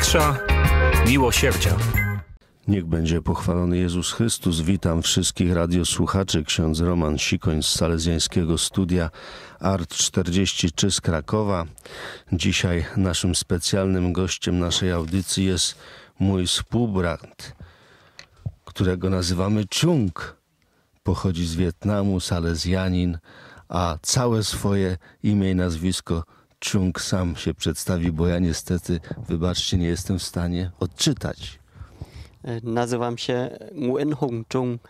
największa miłosierdzia. Niech będzie pochwalony Jezus Chrystus. Witam wszystkich radiosłuchaczy. Ksiądz Roman Sikoń z Salezjańskiego Studia Art 43 z Krakowa. Dzisiaj naszym specjalnym gościem naszej audycji jest mój współbrat, którego nazywamy Ciung. Pochodzi z Wietnamu, salezjanin, a całe swoje imię i nazwisko – Chung sam się przedstawi, bo ja niestety, wybaczcie, nie jestem w stanie odczytać. E, nazywam się Nguyen Hung Chung.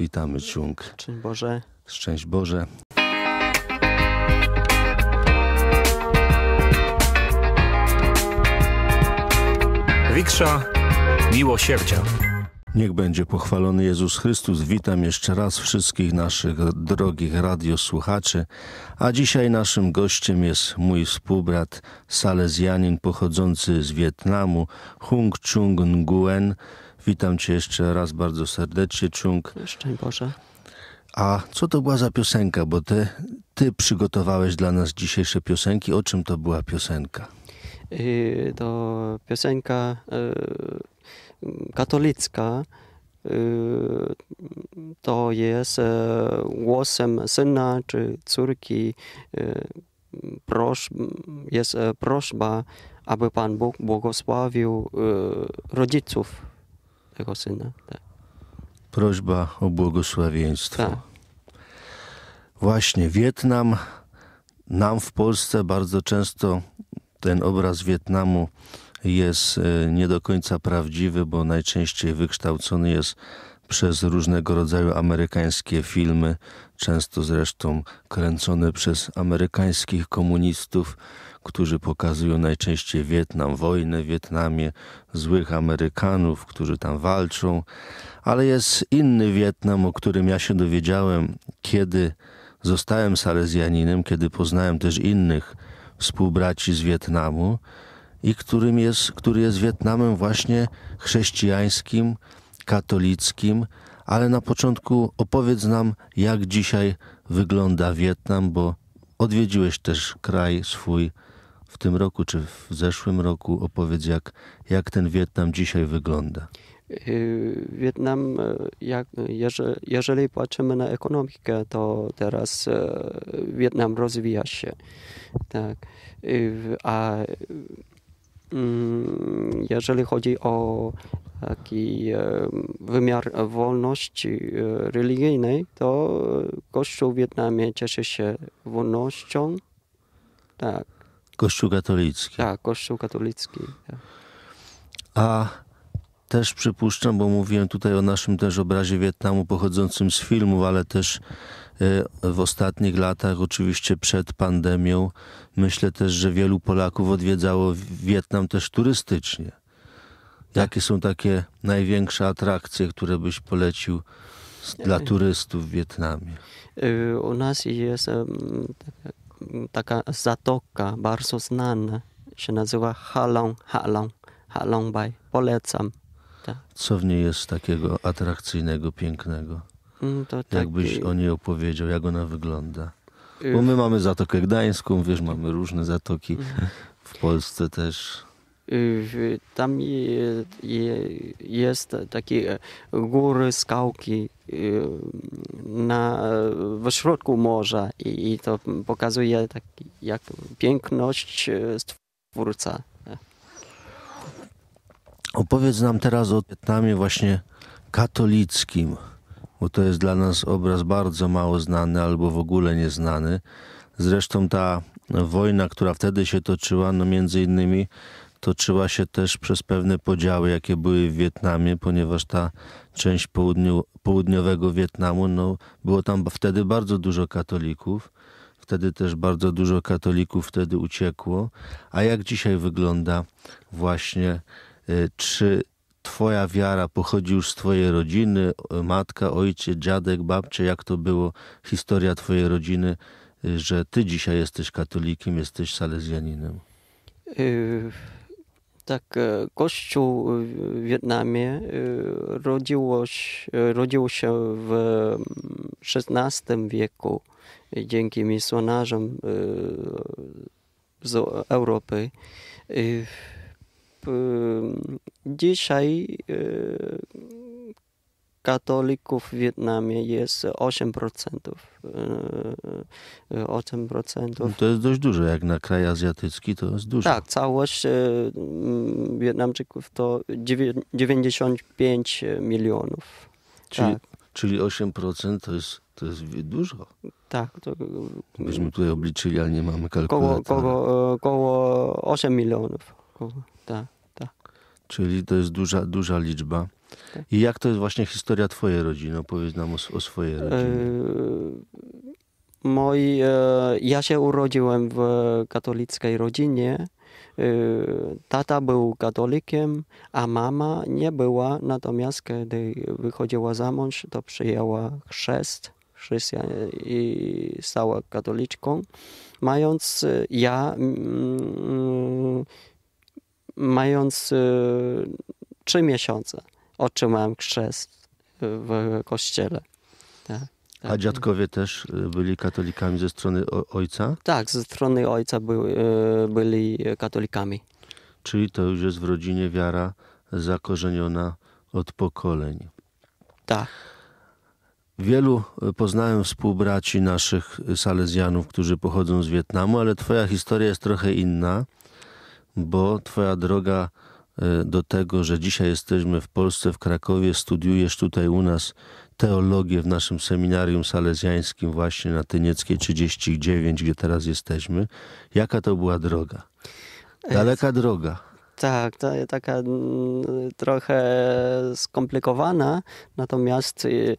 Witamy Chung. Szczęść Boże. Szczęść Boże. Wiksza Miłosierdzia. Niech będzie pochwalony Jezus Chrystus. Witam jeszcze raz wszystkich naszych drogich radiosłuchaczy, a dzisiaj naszym gościem jest mój współbrat salezjanin pochodzący z Wietnamu, Hung Chung Nguyen. Witam cię jeszcze raz bardzo serdecznie, Chung. Szczęść Boże. A co to była za piosenka? Bo ty, ty przygotowałeś dla nas dzisiejsze piosenki. O czym to była piosenka? Y, to piosenka y, katolicka y, to jest e, głosem syna czy córki y, prosz, jest e, prośba, aby Pan Bóg błogosławił y, rodziców tego syna. Tak. Prośba o błogosławieństwo. Tak. Właśnie Wietnam, nam w Polsce bardzo często ten obraz Wietnamu jest e, nie do końca prawdziwy, bo najczęściej wykształcony jest przez różnego rodzaju amerykańskie filmy, często zresztą kręcone przez amerykańskich komunistów, którzy pokazują najczęściej Wietnam, wojnę w Wietnamie, złych Amerykanów, którzy tam walczą. Ale jest inny Wietnam, o którym ja się dowiedziałem, kiedy zostałem salezjaninem, kiedy poznałem też innych współbraci z Wietnamu i którym jest, który jest Wietnamem właśnie chrześcijańskim, katolickim, ale na początku opowiedz nam, jak dzisiaj wygląda Wietnam, bo odwiedziłeś też kraj swój w tym roku czy w zeszłym roku. Opowiedz, jak, jak ten Wietnam dzisiaj wygląda. Yy, Wietnam, yy, jak, jeżeli, jeżeli patrzymy na ekonomikę, to teraz yy, Wietnam rozwija się. Tak. A Mm, jeżeli chodzi o taki e, wymiar wolności e, religijnej, to Kościół w Wietnamie cieszy się wolnością. Tak. Kościół katolicki. Tak, Kościół katolicki. Tak. A też przypuszczam, bo mówiłem tutaj o naszym też obrazie Wietnamu pochodzącym z filmów, ale też Y, w ostatnich latach, oczywiście przed pandemią. Myślę też, że wielu Polaków odwiedzało Wietnam też turystycznie. Tak. Jakie są takie największe atrakcje, które byś polecił dla y, turystów w Wietnamie? Y, u nas jest taka zatoka bardzo znana, się nazywa Halong Halong, Halong Bay. Polecam. Tak. Co w niej jest takiego atrakcyjnego, pięknego? Mm, to tak... Jakbyś o niej opowiedział, jak ona wygląda. Bo my mamy Zatokę Gdańską, wiesz, mamy różne zatoki mhm. w Polsce też. Tam jest takie góry, skałki na, w środku morza i to pokazuje tak, jak piękność stwórca. Opowiedz nam teraz o Wietnamie właśnie katolickim bo to jest dla nas obraz bardzo mało znany albo w ogóle nieznany. Zresztą ta wojna, która wtedy się toczyła, no między innymi toczyła się też przez pewne podziały, jakie były w Wietnamie, ponieważ ta część południu, południowego Wietnamu, no było tam wtedy bardzo dużo katolików. Wtedy też bardzo dużo katolików wtedy uciekło. A jak dzisiaj wygląda właśnie, czy y, Twoja wiara pochodzi już z Twojej rodziny, e, matka, ojciec, dziadek, babcia, jak to było, historia Twojej rodziny, e, że Ty dzisiaj jesteś katolikiem, jesteś salezjaninem? E, tak, Kościół w Wietnamie rodziło się, rodził się w XVI mm, wieku dzięki misjonarzom z Europy. Dzisiaj y, katolików w Wietnamie jest 8%. 8%. Y, y, to jest dość dużo, jak na kraj azjatycki to jest dużo. Tak, całość mm, Wietnamczyków to 95 milionów. Czyli, tak. czyli 8% to jest, to jest dużo. Tak. To, Byśmy tutaj obliczyli, ale nie mamy kalkulatora. Koło, koło, koło 8 milionów. Koło, tak. Czyli to jest duża, duża liczba. I jak to jest właśnie historia twojej rodziny? Opowiedz nam o, o swojej e, rodzinie. Moi, e, ja się urodziłem w katolickiej rodzinie. E, tata był katolikiem, a mama nie była. Natomiast kiedy wychodziła za mąż, to przyjęła chrzest chrześcijan i stała katoliczką. Mając ja mm, mając y, trzy miesiące otrzymałem chrzest y, w kościele. Tak, tak. A dziadkowie też y, byli katolikami ze strony ojca? Tak, ze strony ojca by, byli katolikami. Czyli to już jest w rodzinie wiara zakorzeniona od pokoleń. Tak. Wielu poznałem współbraci naszych salezjanów, którzy pochodzą z Wietnamu, ale twoja historia jest trochę inna bo Twoja droga y, do tego, że dzisiaj jesteśmy w Polsce, w Krakowie, studiujesz tutaj u nas teologię w naszym seminarium salezjańskim, właśnie na Tynieckiej 39, gdzie teraz jesteśmy. Jaka to była droga? E, Daleka droga. Tak, jest taka mm, trochę skomplikowana, natomiast y,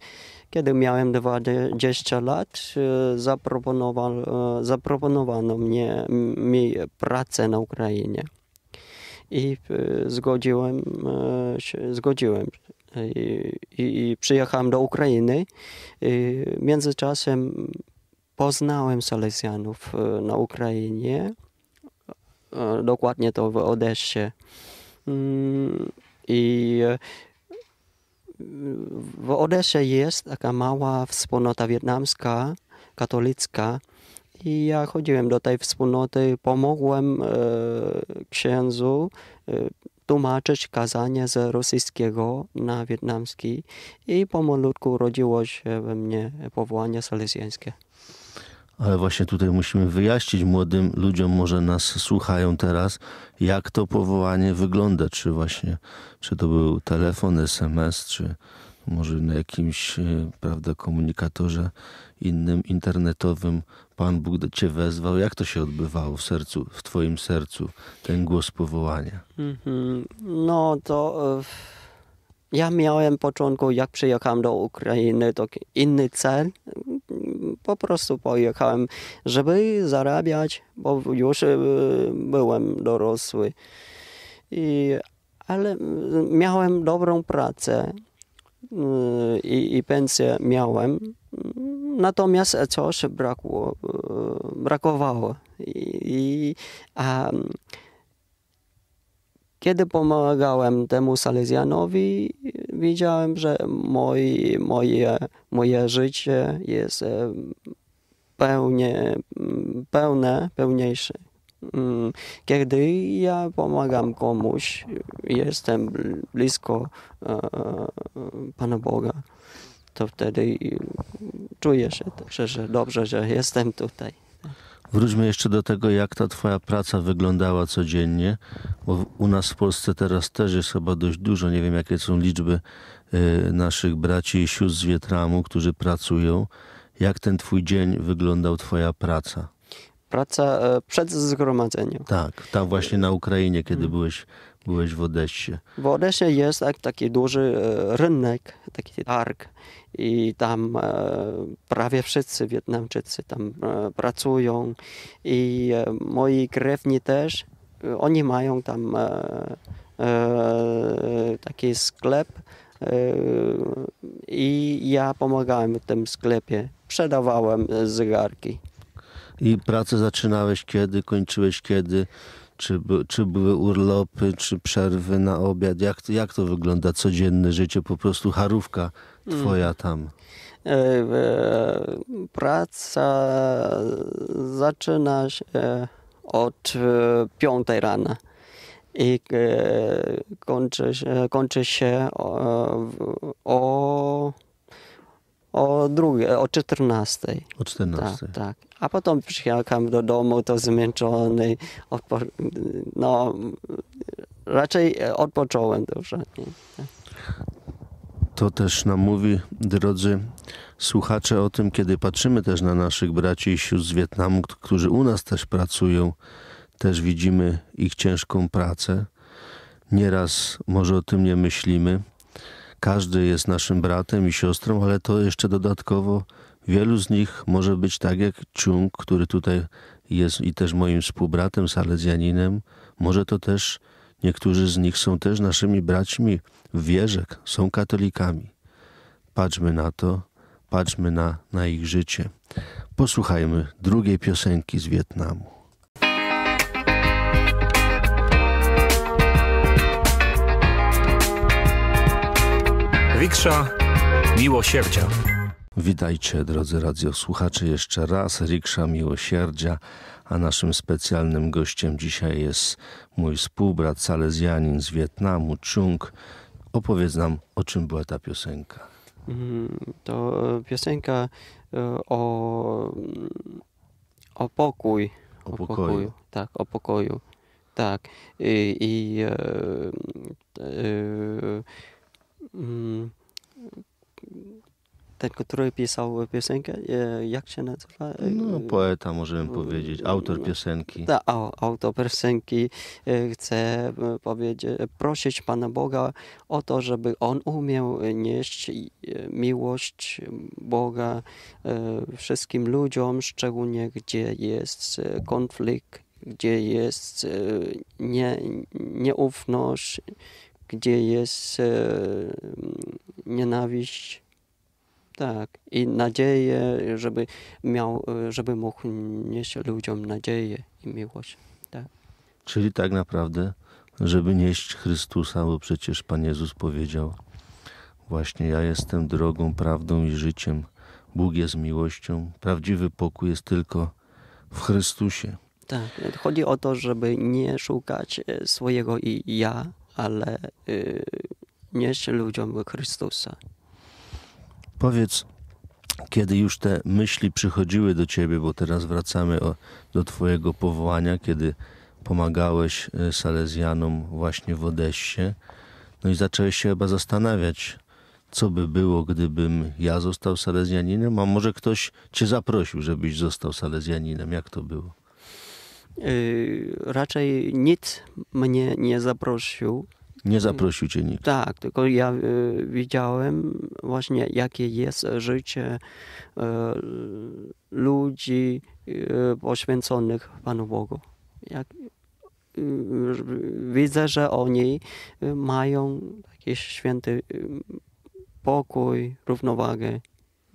kiedy miałem 20 lat, e, zaproponowano, e, zaproponowano mnie, mi pracę na Ukrainie. I e, zgodziłem, zgodziłem i, i, przyjechałem do Ukrainy. I międzyczasem poznałem Salezjanów na Ukrainie, dokładnie to w Odessie. Mm, I w Odesie jest taka mała wspólnota wietnamska, katolicka. I ja chodziłem do tej wspólnoty, pomogłem e, księdzu e, tłumaczyć kazanie z rosyjskiego na wietnamski i pomalutku rodziło się we mnie powołanie salezjańskie. Ale właśnie tutaj musimy wyjaśnić młodym ludziom, może nas słuchają teraz, jak to powołanie wygląda. Czy właśnie, czy to był telefon, SMS, czy może na jakimś e, prawda, komunikatorze innym, internetowym, Pan Bóg do Cię wezwał. Jak to się odbywało w sercu, w Twoim sercu, ten głos powołania? Mhm. No to... E, ja miałem początku, jak przyjechałem do Ukrainy, to inny cel po prostu pojechałem, żeby zarabiać, bo już y, byłem dorosły. I, ale y, miałem dobrą pracę y, i, i pensję miałem, natomiast coś brakło, brakowało. I, a kiedy pomagałem temu Salezjanowi, widziałem, że moi, moje, moje życie jest e, pełnie, pełne, pełniejsze. Mm, kiedy ja pomagam komuś, jestem blisko e, Pana Boga, to wtedy czuję się, że dobrze, że jestem tutaj. Wróćmy jeszcze do tego, jak ta Twoja praca wyglądała codziennie, bo u nas w Polsce teraz też jest chyba dość dużo. Nie wiem, jakie są liczby y, naszych braci i sióstr z Wietramu, którzy pracują. Jak ten Twój dzień wyglądał, Twoja praca? Praca e, przed zgromadzeniem. Tak, tam właśnie na Ukrainie, kiedy mm. byłeś byłeś w Odessie? W Odessie jest taki duży e, rynek, taki targ i tam e, prawie wszyscy Wietnamczycy tam e, pracują i moi krewni też, oni mają tam taki sklep i ja pomagałem w tym sklepie, sprzedawałem zegarki. I pracę zaczynałeś kiedy, kończyłeś kiedy? Czy, czy były urlopy, czy przerwy na obiad? Jak, jak to wygląda codzienne życie? Po prostu harówka twoja mm. tam. E, e, praca zaczyna się e, od piątej rana i kończy, kończy się o, o o drugiej, o czternastej, O Tak, tak. A potem przyjechałem do domu, to zmęczony, odpo- no raczej odpocząłem dobrze. Nie? To też nam mówi, drodzy słuchacze, o tym, kiedy patrzymy też na naszych braci i sióstr z Wietnamu, którzy u nas też pracują, też widzimy ich ciężką pracę. Nieraz może o tym nie myślimy, każdy jest naszym bratem i siostrą, ale to jeszcze dodatkowo wielu z nich może być tak jak Ciung, który tutaj jest i też moim współbratem, salezjaninem. Może to też niektórzy z nich są też naszymi braćmi w wierze, są katolikami. Patrzmy na to, patrzmy na, na ich życie. Posłuchajmy drugiej piosenki z Wietnamu. Riksza Miłosierdzia. Witajcie drodzy radiosłuchacze jeszcze raz. Riksza Miłosierdzia, a naszym specjalnym gościem dzisiaj jest mój współbrat salezjanin z Wietnamu, Chung. Opowiedz nam, o czym była ta piosenka. Mm, to e, piosenka e, o, o pokój. O, o pokoju. pokoju. Tak, o pokoju. Tak. I, i e, e, Mm. ten, który pisał piosenkę, e, jak się nazywa? E, no, poeta możemy e, powiedzieć, autor piosenki. a autor piosenki chce powiedzieć, prosić Pana Boga o to, żeby on umiał nieść miłość Boga wszystkim ludziom, szczególnie gdzie jest konflikt, gdzie jest nie, nieufność, gdzie jest e, nienawiść, tak, i nadzieję, żeby miał, e, żeby mógł nieść ludziom nadzieję i miłość. Tak. Czyli tak naprawdę, żeby nieść Chrystusa, bo przecież Pan Jezus powiedział, właśnie ja jestem drogą, prawdą i życiem. Bóg jest miłością. Prawdziwy pokój jest tylko w Chrystusie. Tak, chodzi o to, żeby nie szukać e, swojego i ja, ale y, nieść ludziom Chrystusa. Powiedz, kiedy już te myśli przychodziły do ciebie, bo teraz wracamy o, do twojego powołania, kiedy pomagałeś y, Salezjanom właśnie w Odessie, no i zacząłeś się chyba zastanawiać, co by było, gdybym ja został Salezjaninem, a może ktoś cię zaprosił, żebyś został Salezjaninem. Jak to było? Y, raczej nic mnie nie zaprosił. Nie zaprosił cię nikt. Tak, tylko ja y, widziałem właśnie, jakie jest życie y, ludzi poświęconych Panu Bogu. Jak, widzę, że oni mają jakiś święty pokój, równowagę.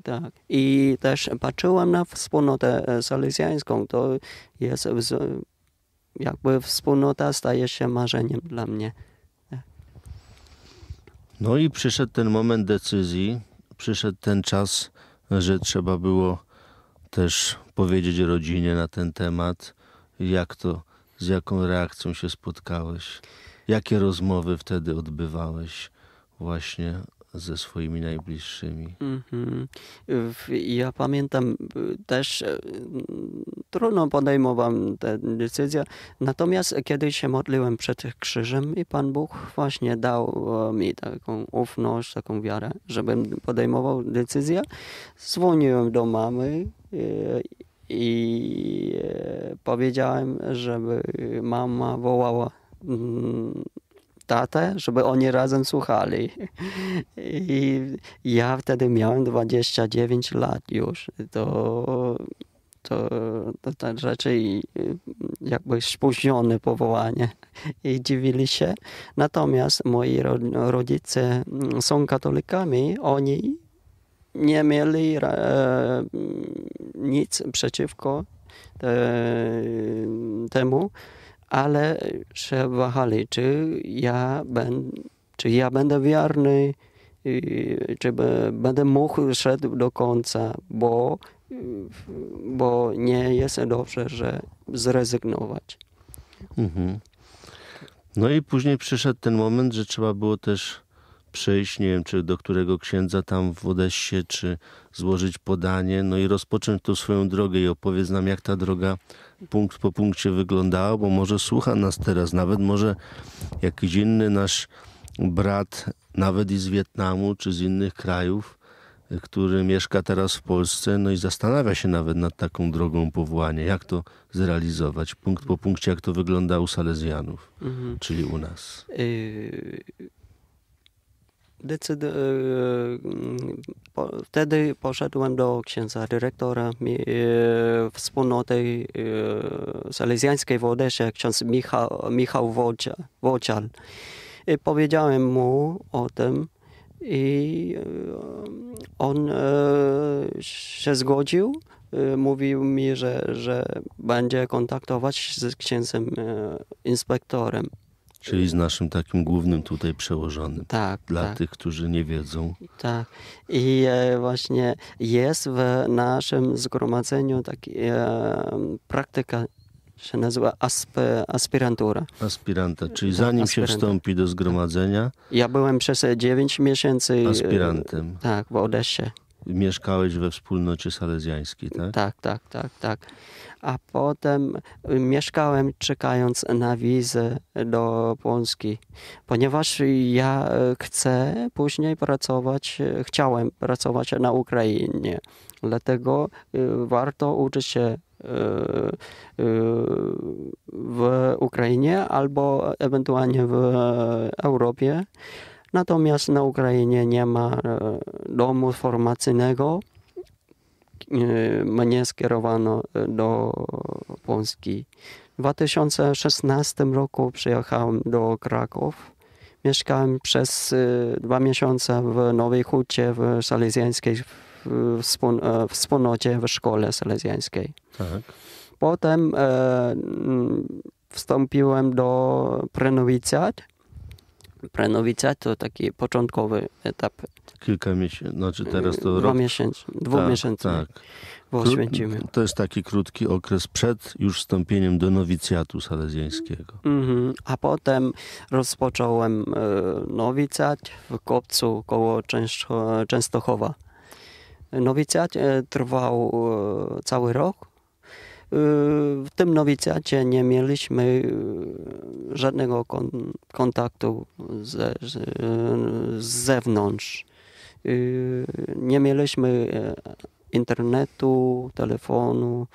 Tak. I też patrzyłam na wspólnotę e, salezjańską. To jest jakby wspólnota staje się marzeniem dla mnie. Tak. No i przyszedł ten moment decyzji, przyszedł ten czas, że trzeba było też powiedzieć rodzinie na ten temat. Jak to, z jaką reakcją się spotkałeś? Jakie rozmowy wtedy odbywałeś właśnie ze swoimi najbliższymi. Mhm. Ja pamiętam y, też, y, mm, trudno podejmowałem tę decyzję, natomiast kiedy się modliłem przed krzyżem i Pan Bóg właśnie dał e, mi taką ufność, taką wiarę, żebym podejmował decyzję, dzwoniłem do mamy e, i e, powiedziałem, żeby mama wołała mm, tatę, żeby oni razem słuchali. I ja wtedy miałem 29 lat już. To, to, to te rzeczy jakby spóźnione powołanie i dziwili się. Natomiast moi rodzice są katolikami, oni nie mieli e, nic przeciwko te, temu ale się wahali, czy ja, ben, czy ja będę wierny, y, czy będę mógł szedł do końca, bo, bo nie jest dobrze, że zrezygnować. Mhm. No i później przyszedł ten moment, że trzeba było też przejść, nie wiem, czy do którego księdza tam w Odessie, czy złożyć podanie, no i rozpocząć tą swoją drogę i opowiedz nam, jak ta droga punkt po punkcie wyglądała, bo może słucha nas teraz, nawet może jakiś inny nasz brat, nawet i z Wietnamu, czy z innych krajów, który mieszka teraz w Polsce, no i zastanawia się nawet nad taką drogą powołania, jak to zrealizować, punkt po punkcie, jak to wygląda u Salezjanów, mhm. czyli u nas. Y, decyd... E, e, wtedy poszedłem do księdza dyrektora e, wspólnoty salezjańskiej w Odeszie, ksiądz Michał, Michał Wocial. I powiedziałem mu o tym i on się zgodził. Mówił mi, że, że będzie kontaktować się z księdzem inspektorem. Czyli z naszym takim głównym tutaj przełożonym. Tak. Dla tak. tych, którzy nie wiedzą. Tak. I e, właśnie jest w naszym zgromadzeniu taka e, praktyka się nazywa asp, aspirantura. Aspiranta, czyli zanim tak, się wstąpi do zgromadzenia. Ja byłem przez 9 miesięcy e, aspirantem. Tak, w Odesie mieszkałeś we wspólnocie salezjańskiej, tak? Tak, tak, tak, tak. A potem y, mieszkałem czekając na wizę do Polski, ponieważ ja y, chcę później pracować, y, chciałem pracować na Ukrainie. Dlatego warto uczyć się w Ukrainie albo ewentualnie w Europie. Natomiast na Ukrainie nie ma e, domu formacyjnego. E, mnie skierowano e, do Polski. W 2016 roku przyjechałem do Kraków. Mieszkałem przez dwa miesiące w Nowej Hucie w Salezjańskiej w wspólnocie w szkole salezjańskiej. Tak. Potem e, wstąpiłem do prenowicjat Prenowica to taki początkowy etap. Kilka miesięcy, znaczy teraz to Dwa rok. Miesięcy, dwóch tak, miesięcy tak. To jest taki krótki okres przed już wstąpieniem do nowicjatu salezjańskiego. Mhm. A potem rozpocząłem e, nowicjat w Kopcu koło Częstochowa. Nowicjat e, trwał e, cały rok w tym nowicjacie nie mieliśmy y, żadnego kontaktu z, y, z zewnątrz. Y, nie mieliśmy e, internetu, telefonu.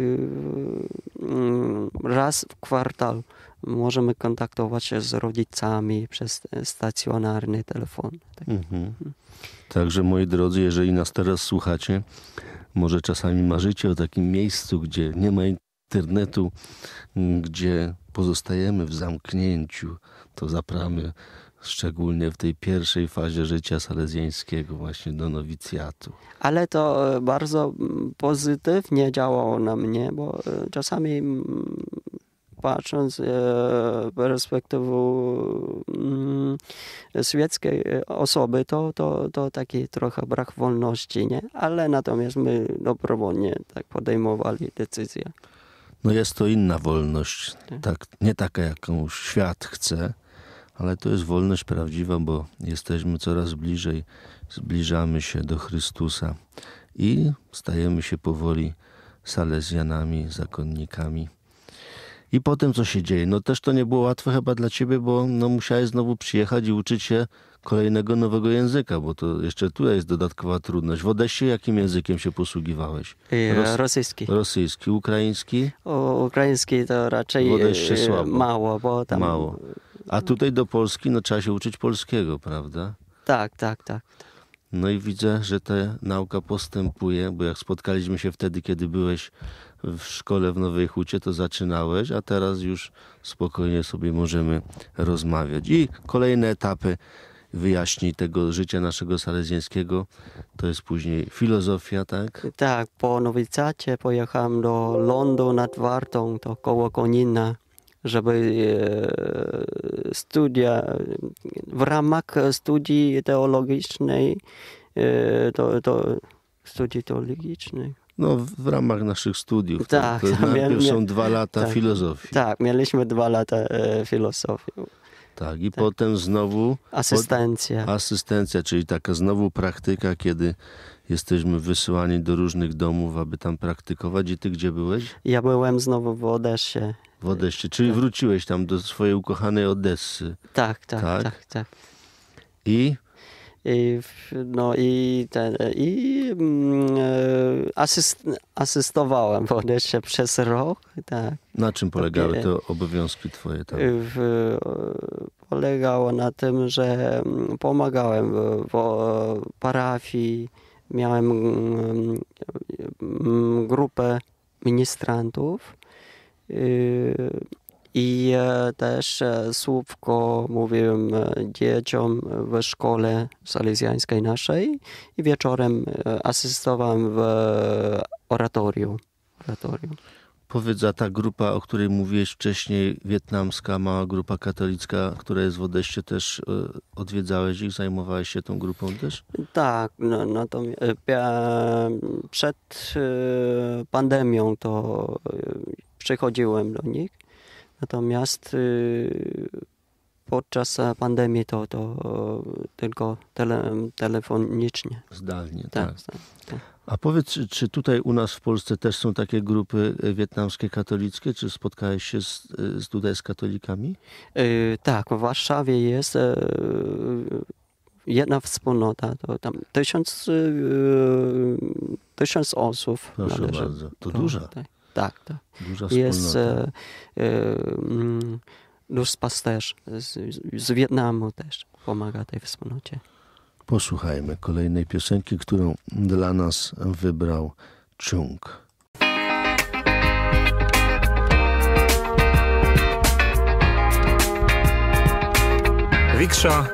Mm, raz w kwartal możemy kontaktować się z rodzicami przez stacjonarny telefon. Tak. Mhm. Także moi drodzy, jeżeli nas teraz słuchacie, może czasami marzycie o takim miejscu, gdzie nie ma internetu, gdzie pozostajemy w zamknięciu. To zapramy szczególnie w tej pierwszej fazie życia salezjańskiego, właśnie do nowicjatu. Ale to e, bardzo mm, pozytywnie działało na mnie, bo e, czasami mm, patrząc e, perspektywą mm, świeckiej e, osoby, to, to, to taki trochę brak wolności, nie? Ale natomiast my dobrowolnie tak podejmowali decyzję. No jest to inna wolność, tak. tak, nie taka, jaką świat chce, ale to jest wolność prawdziwa, bo jesteśmy coraz bliżej, zbliżamy się do Chrystusa i stajemy się powoli salezjanami, zakonnikami. I po tym, co się dzieje, no też to nie było łatwe chyba dla ciebie, bo no musiałeś znowu przyjechać i uczyć się kolejnego nowego języka, bo to jeszcze tutaj jest dodatkowa trudność. W Odessie jakim językiem się posługiwałeś? Yy, Ros rosyjski. Rosyjski. Ukraiński? O, ukraiński to raczej yy, mało, bo tam... Mało. A tutaj do Polski, no trzeba się uczyć polskiego, prawda? Tak, tak, tak. tak. No i widzę, że ta nauka postępuje, bo jak spotkaliśmy się wtedy, kiedy byłeś w szkole w Nowej Hucie, to zaczynałeś, a teraz już spokojnie sobie możemy rozmawiać. I kolejne etapy wyjaśni tego życia naszego salezjańskiego. To jest później filozofia, tak? Tak, po nowicjacie pojechałem do Londu nad Wartą, to koło Konina, żeby e, studia, w ramach studii teologicznej, e, to, to studii teologicznej No, w ramach naszych studiów. Tak, tak. To tak, są dwa lata tak, filozofii. Tak, mieliśmy dwa lata e, filozofii. Tak, i tak. potem znowu. Asystencja. asystencja, czyli taka znowu praktyka, kiedy jesteśmy wysyłani do różnych domów, aby tam praktykować. I ty gdzie byłeś? Ja byłem znowu w Odessie. W Odessie, czyli tak. wróciłeś tam do swojej ukochanej Odessy. Tak, tak, tak, tak. tak. I? I, no i, ten, i mm, e, asyst, asystowałem w Odessie przez rok. Tak. Na czym polegały te obowiązki twoje tam? W, e, polegało na tym, że mm, pomagałem w, w parafii, miałem mm, grupę ministrantów Yy, I e, też e, słówko mówiłem e, dzieciom w szkole salezjańskiej naszej i wieczorem asystowałem w oratorium. oratorium. Powiedz, a ta grupa, o której mówiłeś wcześniej, wietnamska, mała grupa katolicka, która jest w Odeście, też odwiedzałeś ich, zajmowałeś się tą grupą też? Tak, no, to przed pandemią to przychodziłem do nich. Natomiast y, podczas e, pandemii to, to e, tylko tele, telefonicznie. Zdalnie, tak. tak. tak. A powiedz, czy, czy tutaj u nas w Polsce też są takie grupy e, wietnamskie katolickie? Czy spotkałeś się z, z tutaj z katolikami? Yy, tak, w Warszawie jest yy, jedna wspólnota, to tam tysiąc, yy, tysiąc osób. Proszę należy. bardzo, to, to no, duża. Tak. Tak, tak. Duża jest wspólnota. e, e, duszpasterz mm, z, z Wietnamu też pomaga tej wspólnocie. Posłuchajmy kolejnej piosenki, którą dla nas wybrał Chung. Riksza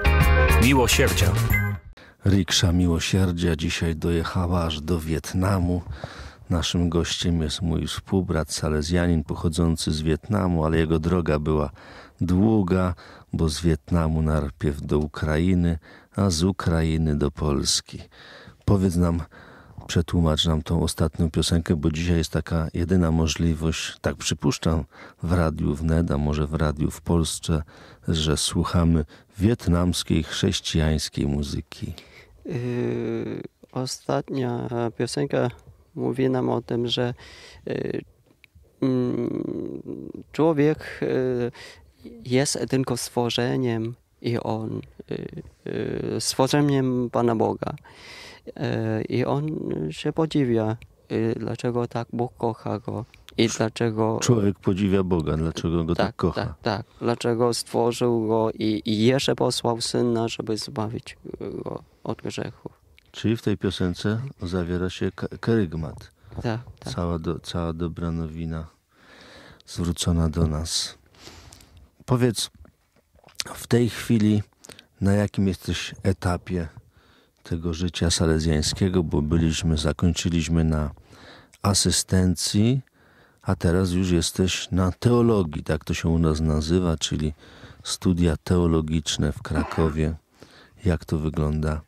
Miłosierdzia. Riksza Miłosierdzia dzisiaj dojechała aż do Wietnamu. Naszym gościem jest mój współbrat salezjanin pochodzący z Wietnamu, ale jego droga była długa, bo z Wietnamu najpierw do Ukrainy, a z Ukrainy do Polski. Powiedz nam, przetłumacz nam tą ostatnią piosenkę, bo dzisiaj jest taka jedyna możliwość, tak przypuszczam, w radiu w Neda, może w radiu w Polsce, że słuchamy wietnamskiej chrześcijańskiej muzyki. Yy, ostatnia piosenka mówi nam o tym, że y, mm, człowiek y, jest tylko stworzeniem i on y, stworzeniem Pana Boga. I on się podziwia, dlaczego tak Bóg kocha go. I dlaczego... Człowiek podziwia Boga, dlaczego go tak, tak, tak kocha. Tak, tak, dlaczego stworzył go i, i jeszcze posłał syna, żeby zbawić go od grzechów. Czyli w tej piosence zawiera się kerygmat. Tak, tak. Cała, do, cała dobra nowina zwrócona do nas. Powiedz, w tej chwili na jakim jesteś etapie tego życia salezjańskiego, bo byliśmy, zakończyliśmy na asystencji, a teraz już jesteś na teologii, tak to się u nas nazywa, czyli studia teologiczne w Krakowie. Jak to wygląda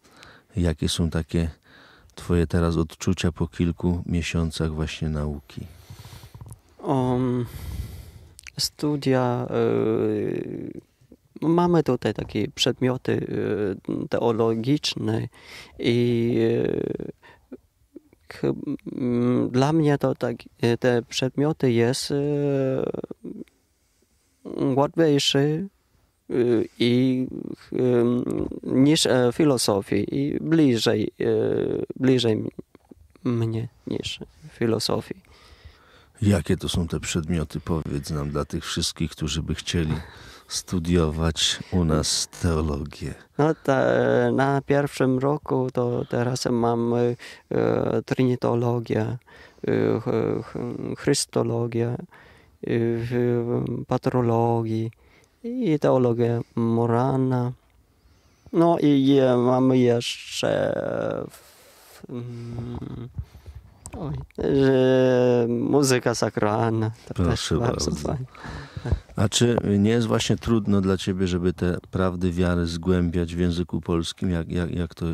Jakie są takie Twoje teraz odczucia po kilku miesiącach właśnie nauki? Um, studia. Y, no mamy tutaj takie przedmioty y, teologiczne i y, mm, dla mnie to tak, te przedmioty jest łatwiejsze i niż e, filozofii i bliżej, e, bliżej mnie niż filozofii. Jakie to są te przedmioty? Powiedz nam dla tych wszystkich, którzy by chcieli studiować u nas teologię. No, na pierwszym roku to teraz mam e, trinitologię, e, chrystologię, e, patrologię i teologię Morana. No i mamy jeszcze mm, Oj, muzyka sakralna. To Proszę bardzo. bardzo. A czy nie jest właśnie trudno dla ciebie, żeby te prawdy wiary zgłębiać w języku polskim? Jak, jak, jak to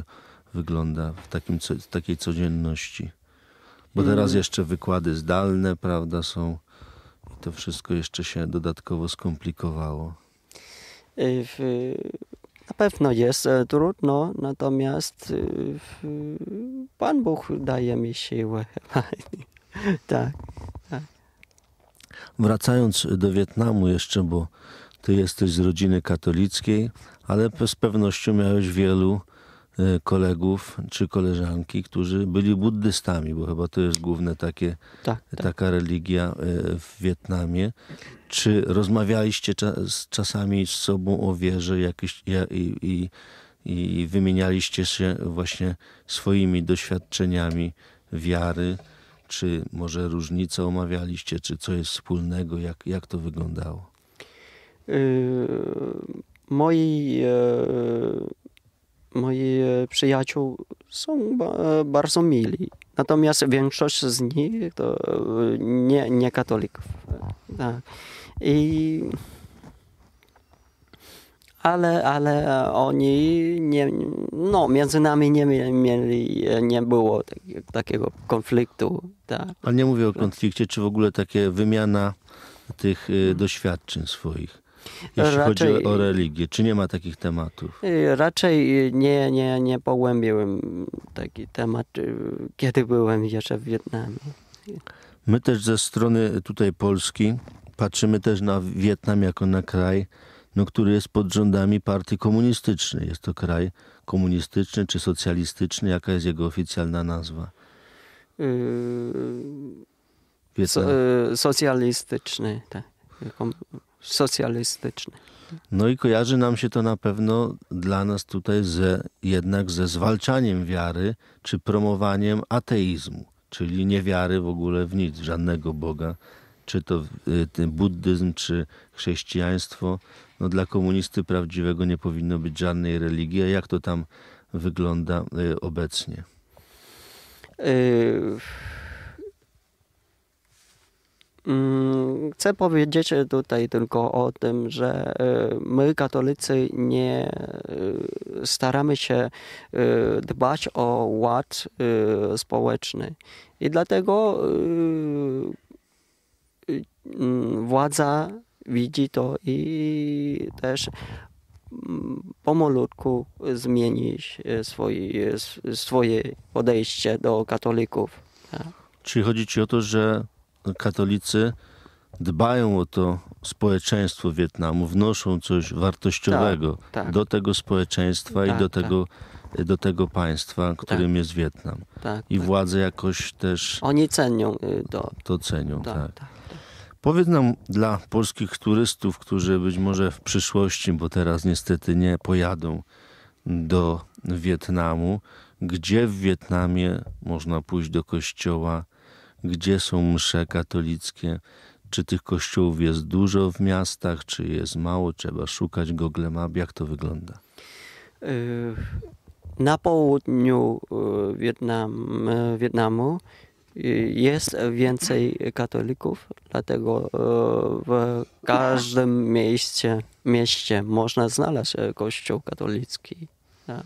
wygląda w takim, w takiej codzienności? Bo teraz mm. jeszcze wykłady zdalne, prawda, są i to wszystko jeszcze się dodatkowo skomplikowało. Y, na pewno jest e, trudno, natomiast y, Pan Bóg daje mi siłę. tak, tak. Wracając do Wietnamu jeszcze, bo ty jesteś z rodziny katolickiej, ale z pewnością miałeś wielu Y, kolegów czy koleżanki, którzy byli buddystami, bo chyba to jest główne takie, tak, tak. taka religia y, w Wietnamie. Czy rozmawialiście czas, czasami z sobą o wierze jakieś ja, i, i, i wymienialiście się właśnie swoimi doświadczeniami wiary? Czy może różnice omawialiście, czy co jest wspólnego, jak, jak to wyglądało? Yy, moi yy moi e, przyjaciół są bardzo mili. Natomiast większość z nich to e, nie, nie katolików. Tak. I ale, ale oni nie, no, między nami nie, mieli, e, nie było tak, takiego konfliktu. Tak. Ale nie mówię o konflikcie, czy w ogóle takie wymiana tych doświadczeń swoich. Jeśli raczej, chodzi o, religię, czy nie ma takich tematów? Y, raczej y, nie, nie, nie pogłębiłem taki temat, y, kiedy byłem jeszcze w Wietnamie. My też ze strony tutaj Polski patrzymy też na Wietnam jako na kraj, no, który jest pod rządami partii komunistycznej. Jest to kraj komunistyczny czy socjalistyczny? Jaka jest jego oficjalna nazwa? Yy, so, socjalistyczny, tak socjalistyczny. No i kojarzy nam się to na pewno dla nas tutaj ze, jednak ze zwalczaniem wiary czy promowaniem ateizmu, czyli niewiary w ogóle w nic, żadnego Boga, czy to y, ten buddyzm, czy chrześcijaństwo. No dla komunisty prawdziwego nie powinno być żadnej religii, a jak to tam wygląda y, obecnie? Y Mm, chcę powiedzieć tutaj tylko o tym, że y, my, katolicy, nie y, staramy się y, dbać o ład społeczny. I dlatego mm, władza widzi to i też mm, pomalutku zmieni swoje, swoje podejście do katolików. Tak. Czyli chodzi ci o to, że katolicy dbają o to społeczeństwo Wietnamu, wnoszą coś wartościowego tak, tak. do tego społeczeństwa tak, i do tak. tego, do tego państwa, którym tak. jest Wietnam. Tak, I władze jakoś też. Oni cenią y, to. To cenią, tak. Powiedz nam dla polskich turystów, którzy być może w przyszłości, bo teraz niestety nie pojadą do Wietnamu, gdzie w Wietnamie można pójść do kościoła, gdzie są msze katolickie, czy tych kościołów jest dużo w miastach, czy jest mało, trzeba szukać Google Map, jak to wygląda? Yy, na południu yy, Wietnam, yy, Wietnamu jest więcej katolików, dlatego w każdym mieście, mieście można znaleźć e, kościół katolicki. Tak?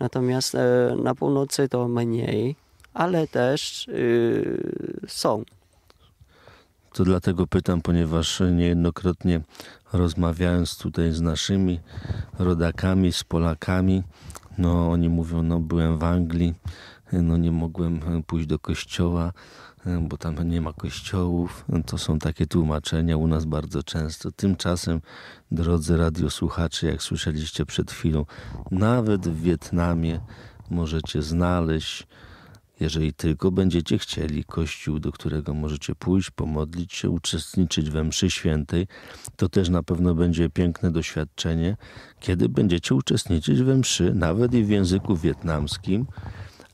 Natomiast e, na północy to mniej ale też yy, są. To dlatego pytam, ponieważ niejednokrotnie rozmawiając tutaj z naszymi rodakami, z Polakami, no oni mówią, no byłem w Anglii, no nie mogłem e, pójść do kościoła, e, bo tam nie ma kościołów. To są takie tłumaczenia u nas bardzo często. Tymczasem, drodzy radiosłuchacze, jak słyszeliście przed chwilą, nawet w Wietnamie możecie znaleźć jeżeli tylko będziecie chcieli, kościół, do którego możecie pójść, pomodlić się, uczestniczyć we mszy świętej, to też na pewno będzie piękne doświadczenie, kiedy będziecie uczestniczyć we mszy, nawet i w języku wietnamskim,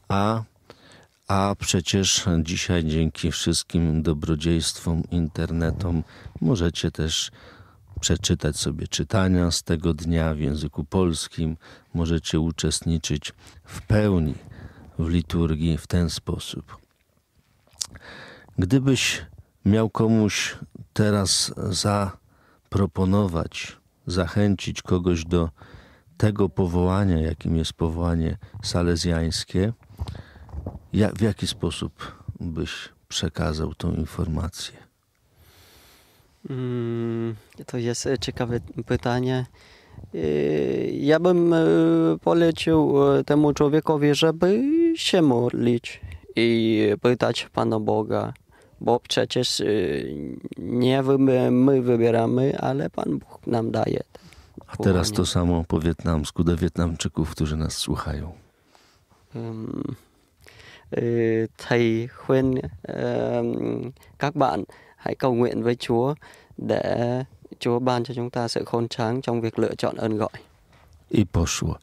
a, a przecież dzisiaj dzięki wszystkim dobrodziejstwom, internetom możecie też przeczytać sobie czytania z tego dnia w języku polskim, możecie uczestniczyć w pełni w liturgii w ten sposób. Gdybyś miał komuś teraz zaproponować, zachęcić kogoś do tego powołania, jakim jest powołanie salezjańskie, w jaki sposób byś przekazał tą informację? Mm, to jest e, ciekawe pytanie. E, ja bym e, polecił temu człowiekowi, żeby i się modlić i pytać Pana Boga, bo przecież y, nie my wybieramy, ale Pan Bóg nam daje. A teraz to samo po wietnamsku do Wietnamczyków, którzy nas słuchają. Y, thầy khuyên các bạn hãy cầu nguyện với Chúa để Chúa ban cho chúng ta sự khôn sáng trong việc lựa chọn ơn gọi. I poszło.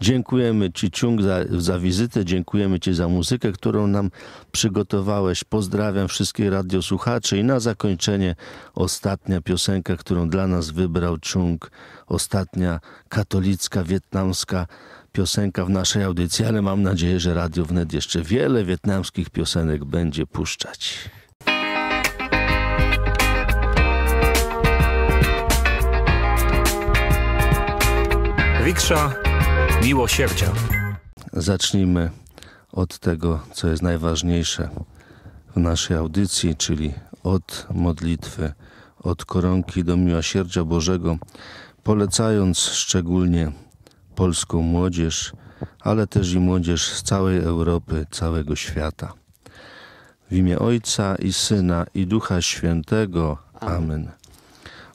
Dziękujemy Ci, Ciung, za, za, wizytę, dziękujemy Ci za muzykę, którą nam przygotowałeś. Pozdrawiam wszystkich radiosłuchaczy i na zakończenie ostatnia piosenka, którą dla nas wybrał Ciung. Ostatnia katolicka, wietnamska piosenka w naszej audycji, ale mam nadzieję, że Radio Wnet jeszcze wiele wietnamskich piosenek będzie puszczać. największa miłosierdzia. Zacznijmy od tego, co jest najważniejsze w naszej audycji, czyli od modlitwy, od koronki do miłosierdzia Bożego, polecając szczególnie polską młodzież, ale też i młodzież z całej Europy, całego świata. W imię Ojca i Syna i Ducha Świętego. Amen.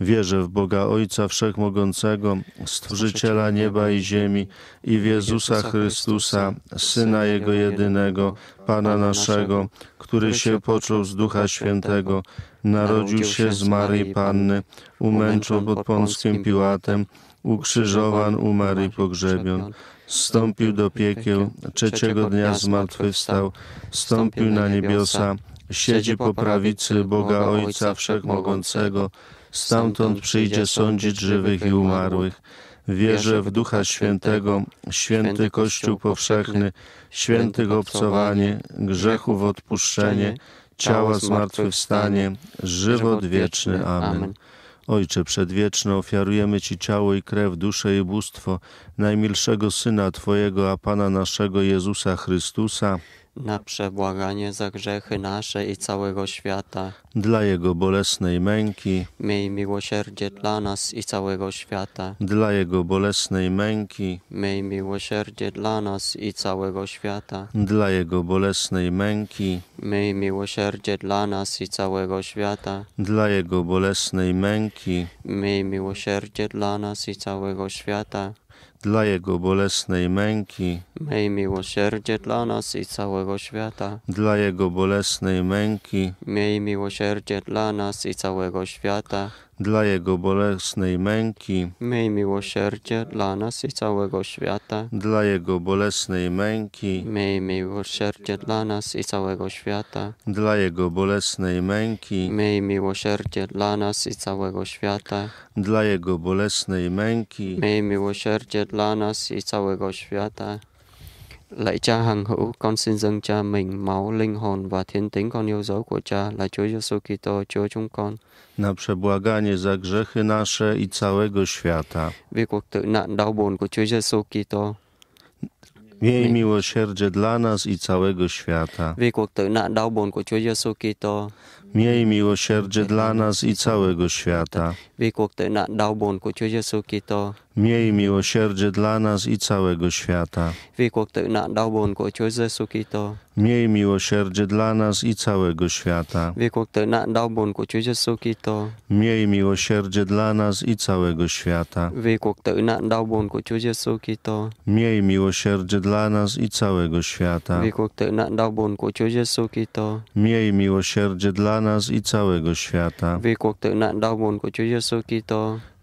Wierzę w Boga Ojca Wszechmogącego, Stworzyciela nieba i ziemi i w Jezusa Chrystusa, Syna Jego jedynego, Pana naszego, który się począł z Ducha Świętego, narodził się z Marii Panny, umęczał pod Pąskim Piłatem, ukrzyżowan, umarł i pogrzebion. Stąpił do piekieł, trzeciego dnia zmartwychwstał, stąpił na niebiosa, siedzi po prawicy Boga Ojca Wszechmogącego, stamtąd przyjdzie sądzić żywych i umarłych. Wierzę w Ducha Świętego, święty Kościół powszechny, świętych obcowanie, grzechów odpuszczenie, ciała zmartwychwstanie, żywot wieczny. Amen. Ojcze przedwieczny, ofiarujemy Ci ciało i krew, duszę i bóstwo najmilszego Syna Twojego, a Pana naszego Jezusa Chrystusa, na przebłaganie za grzechy nasze i całego świata. Dla Jego bolesnej męki. Miej miłosierdzie dla nas i całego świata. Dla Jego bolesnej męki. Miej miłosierdzie dla nas i całego świata. Dla Jego bolesnej męki. Miej miłosierdzie dla nas i całego świata. Dla Jego bolesnej męki. Miej miłosierdzie dla nas i całego świata dla Jego bolesnej męki. Miej miłosierdzie dla nas i całego świata. Dla Jego bolesnej męki. Miej miłosierdzie dla nas i całego świata dla Jego bolesnej męki. Miej miłosierdzie dla nas i całego świata. Dla Jego bolesnej męki. Miej miłosierdzie dla nas i całego świata. Dla Jego bolesnej męki. Miej miłosierdzie dla nas i całego świata. Dla Jego bolesnej męki. Miej miłosierdzie dla nas i całego świata. Lạy cha hằng hữu, con xin dâng cha mình, máu, linh hồn và thiên tính con yêu dấu của cha là Chúa Giêsu Kitô, Chúa chúng con. Na przebłaganie za grzechy nasze i całego świata. Vì cuộc tự nạn đau buồn của Chúa Giêsu Kitô. Miej miłosierdzie dla nas i całego świata. Vì cuộc tử nạn đau buồn của Chúa Giêsu Kitô. Miej miłosierdzie dla nas i całego świata. Vì cuộc nạn đau buồn của Chúa Giêsu Kitô. Miej miłosierdzie dla nas i całego świata. Miej cuộc tự nạn đau buồn của Miej miłosierdzie dla nas i całego świata. Vì cuộc tự Miej miłosierdzie dla nas i całego świata. Vì cuộc tự Miej miłosierdzie dla nas i całego świata. Vì cuộc tự Miej miłosierdzie dla nas i całego świata.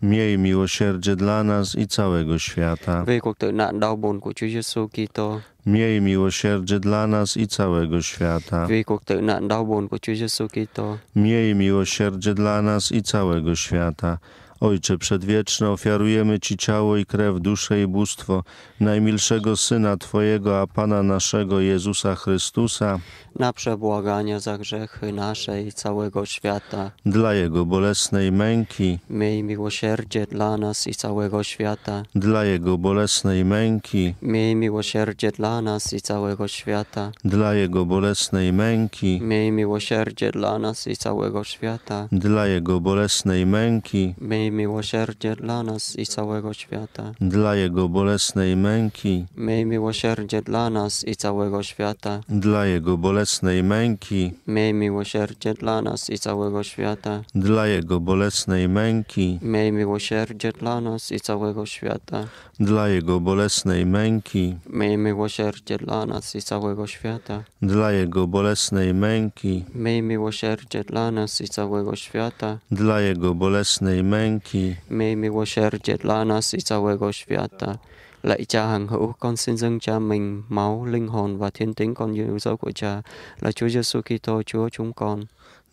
Miej miłosierdzie dla nas i całego świata. Về cuộc tị Miej miłosierdzie dla nas i całego świata. Vì cuộc tị Miej miłosierdzie dla nas i całego świata. Ojcze Przedwieczny, ofiarujemy Ci ciało i krew, duszę i bóstwo najmilszego Syna Twojego, a Pana naszego Jezusa Chrystusa, na przebłaganie za grzechy nasze i całego świata. Dla Jego bolesnej męki, miej miłosierdzie dla nas i całego świata. Dla Jego bolesnej męki, miej miłosierdzie dla nas i całego świata. Dla Jego bolesnej męki, miej miłosierdzie dla nas i całego świata. Dla Jego bolesnej męki, miej miłosierdzie dla nas i całego świata. Dla Jego bolesnej męki. Miej miłosierdzie dla nas i całego świata. Dla Jego bolesnej męki. Miej miłosierdzie dla nas i całego świata. Dla Jego bolesnej męki. Miej miłosierdzie dla nas i całego świata. Dla Jego bolesnej męki. Miej miłosierdzie dla nas i całego świata. Dla Jego bolesnej męki. Miej miłosierdzie dla nas i całego świata. Dla Jego bolesnej męki khi May Miwasher la nas Itzawegoshviata. Lạy cha hằng hữu, con xin dâng cha mình, máu, linh hồn và thiên tính con yêu dấu của cha là Chúa Giêsu Kitô Chúa chúng con.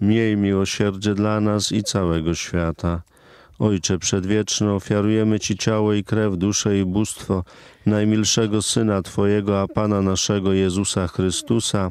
Miej miłosierdzie dla nas i całego świata. Ojcze Przedwieczny, ofiarujemy Ci ciało i krew, duszę i bóstwo najmilszego Syna Twojego, a Pana naszego Jezusa Chrystusa,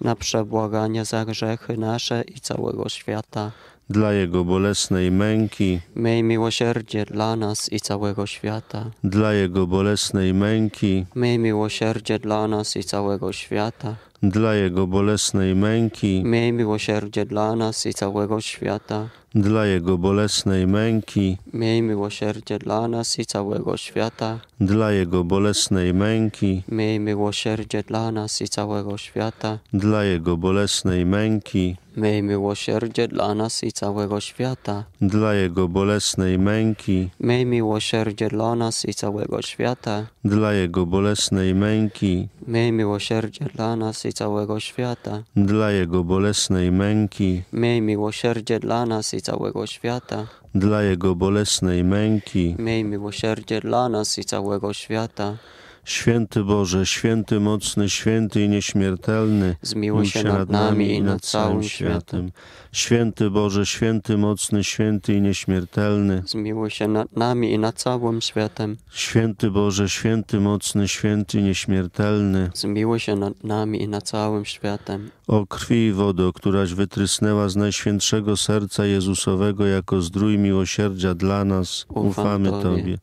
na przebłaganie za grzechy nasze i całego świata. Dla Jego bolesnej męki, miej miłosierdzie dla nas i całego świata. Dla Jego bolesnej męki, miej miłosierdzie dla nas i całego świata dla Jego bolesnej męki, miej miłosierdzie dla nas i całego świata. Dla Jego bolesnej męki, miej miłosierdzie dla nas i całego świata. Dla Jego bolesnej męki, miej miłosierdzie dla nas i całego świata. Dla Jego bolesnej męki, miej miłosierdzie dla nas i całego świata. Dla Jego bolesnej męki, miej miłosierdzie dla nas i całego świata dla Jego bolesnej męki, miej miłosierdzie dla nas i całego świata. Dla Jego bolesnej męki, miej miłosierdzie dla nas i całego świata. Dla Jego bolesnej męki, miej miłosierdzie dla nas i całego świata. Święty Boże, święty, mocny, święty i nieśmiertelny, zmiłuj się nad nami i nad całym światem. Święty Boże, święty, mocny, święty i nieśmiertelny, zmiłuj się nad nami i nad całym światem. Święty Boże, święty, mocny, święty i nieśmiertelny, zmiłuj się nad nami i nad całym światem. O krwi i wodo, któraś wytrysnęła z najświętszego serca Jezusowego jako zdrój miłosierdzia dla nas, ufamy Tobie.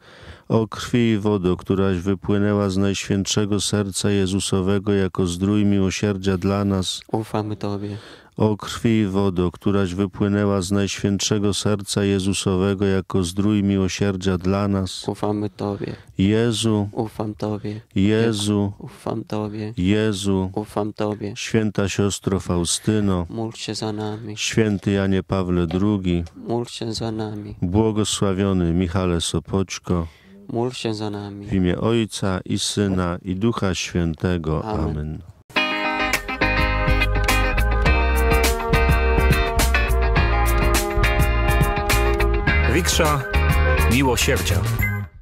O krwi i wodo, któraś wypłynęła z Najświętszego Serca Jezusowego jako zdrój miłosierdzia dla nas. Ufamy Tobie. O krwi i wodo, któraś wypłynęła z Najświętszego Serca Jezusowego jako zdrój miłosierdzia dla nas. Ufamy Tobie. Jezu. Ufam Tobie. Jezu. Ufam Tobie. Jezu. Ufam Tobie. Święta siostro Faustyno. Módl się za nami. Święty Janie Pawle II. Módl się za nami. Błogosławiony Michale Sopoćko. Módl się za nami. W imię Ojca i Syna i Ducha Świętego. Amen. Amen. Wichrza Miłosierdzia.